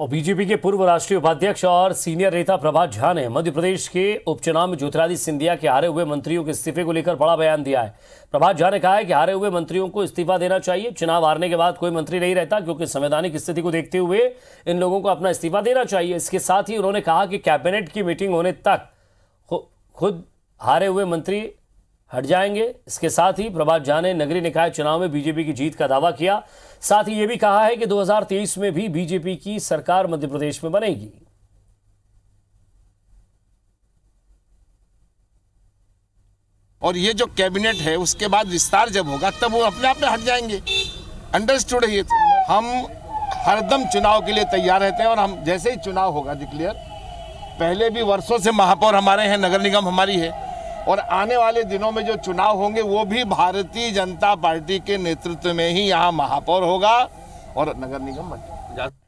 और बीजेपी के पूर्व राष्ट्रीय उपाध्यक्ष और सीनियर नेता प्रभात झा ने मध्य प्रदेश के उपचुनाव में ज्योतिरादित्य सिंधिया के हारे हुए मंत्रियों के इस्तीफे को लेकर बड़ा बयान दिया है प्रभात झा ने कहा है कि हारे हुए मंत्रियों को इस्तीफा देना चाहिए चुनाव हारने के बाद कोई मंत्री नहीं रहता क्योंकि संवैधानिक स्थिति को देखते हुए इन लोगों को अपना इस्तीफा देना चाहिए इसके साथ ही उन्होंने कहा कि कैबिनेट की मीटिंग होने तक खुद हारे हुए मंत्री हट जाएंगे इसके साथ ही प्रभात झा ने नगरीय निकाय चुनाव में बीजेपी की जीत का दावा किया साथ ही ये भी कहा है कि 2023 में भी बीजेपी की सरकार मध्य प्रदेश में बनेगी और ये जो कैबिनेट है उसके बाद विस्तार जब होगा तब वो अपने आप में हट जाएंगे अंडरस्टूड है ये तो हम हरदम चुनाव के लिए तैयार रहते हैं और हम जैसे ही चुनाव होगा डिक्लेयर पहले भी वर्षों से महापौर हमारे हैं नगर निगम हमारी है और आने वाले दिनों में जो चुनाव होंगे वो भी भारतीय जनता पार्टी के नेतृत्व में ही यहाँ महापौर होगा और नगर निगम बनेगा